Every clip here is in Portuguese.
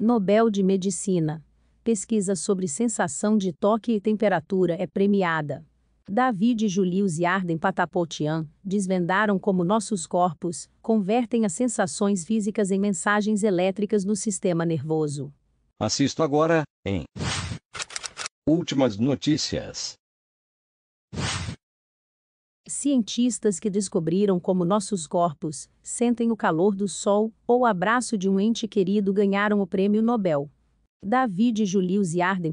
Nobel de Medicina. Pesquisa sobre sensação de toque e temperatura é premiada. David e Julius e Arden Patapotian desvendaram como nossos corpos convertem as sensações físicas em mensagens elétricas no sistema nervoso. Assisto agora, em Últimas notícias cientistas que descobriram como nossos corpos sentem o calor do sol ou abraço de um ente querido ganharam o prêmio Nobel. David e Julius Yarden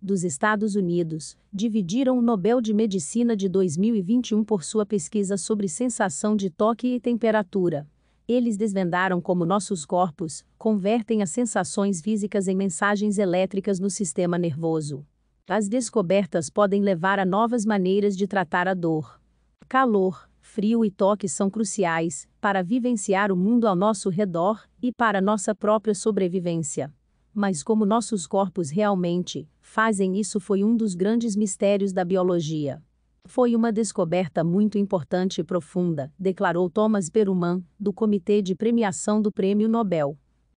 dos Estados Unidos, dividiram o Nobel de Medicina de 2021 por sua pesquisa sobre sensação de toque e temperatura. Eles desvendaram como nossos corpos convertem as sensações físicas em mensagens elétricas no sistema nervoso. As descobertas podem levar a novas maneiras de tratar a dor. Calor, frio e toque são cruciais para vivenciar o mundo ao nosso redor e para nossa própria sobrevivência. Mas como nossos corpos realmente fazem isso foi um dos grandes mistérios da biologia. Foi uma descoberta muito importante e profunda, declarou Thomas Peruman, do Comitê de Premiação do Prêmio Nobel.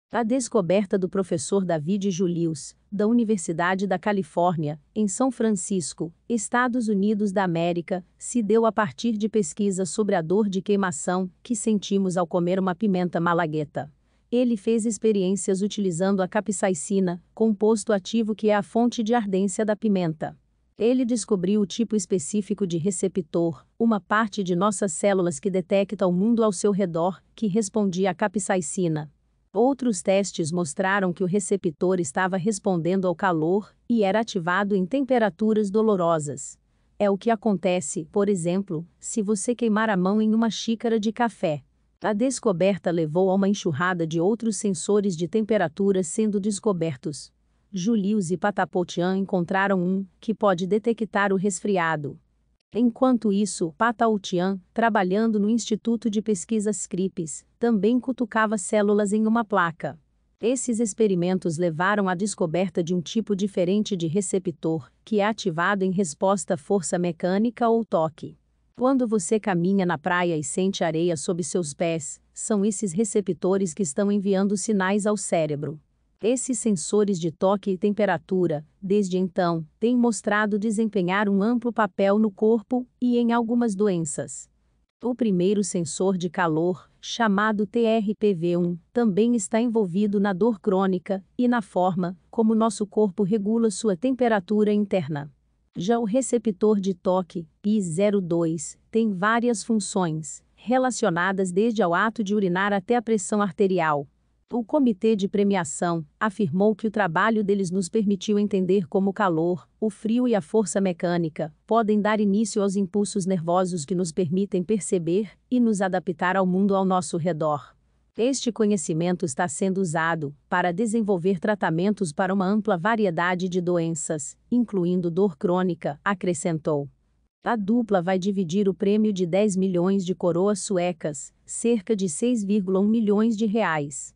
A descoberta do professor David Julius, da Universidade da Califórnia, em São Francisco, Estados Unidos da América, se deu a partir de pesquisas sobre a dor de queimação que sentimos ao comer uma pimenta malagueta. Ele fez experiências utilizando a capsaicina, composto ativo que é a fonte de ardência da pimenta. Ele descobriu o tipo específico de receptor, uma parte de nossas células que detecta o mundo ao seu redor, que respondia à capsaicina. Outros testes mostraram que o receptor estava respondendo ao calor e era ativado em temperaturas dolorosas. É o que acontece, por exemplo, se você queimar a mão em uma xícara de café. A descoberta levou a uma enxurrada de outros sensores de temperatura sendo descobertos. Julius e Patapotian encontraram um que pode detectar o resfriado. Enquanto isso, Patautian, trabalhando no Instituto de Pesquisas CRIPES, também cutucava células em uma placa. Esses experimentos levaram à descoberta de um tipo diferente de receptor, que é ativado em resposta à força mecânica ou toque. Quando você caminha na praia e sente areia sob seus pés, são esses receptores que estão enviando sinais ao cérebro. Esses sensores de toque e temperatura, desde então, têm mostrado desempenhar um amplo papel no corpo e em algumas doenças. O primeiro sensor de calor, chamado TRPV1, também está envolvido na dor crônica e na forma como nosso corpo regula sua temperatura interna. Já o receptor de toque, I02, tem várias funções, relacionadas desde ao ato de urinar até a pressão arterial. O comitê de premiação afirmou que o trabalho deles nos permitiu entender como o calor, o frio e a força mecânica podem dar início aos impulsos nervosos que nos permitem perceber e nos adaptar ao mundo ao nosso redor. Este conhecimento está sendo usado para desenvolver tratamentos para uma ampla variedade de doenças, incluindo dor crônica, acrescentou. A dupla vai dividir o prêmio de 10 milhões de coroas suecas, cerca de 6,1 milhões de reais.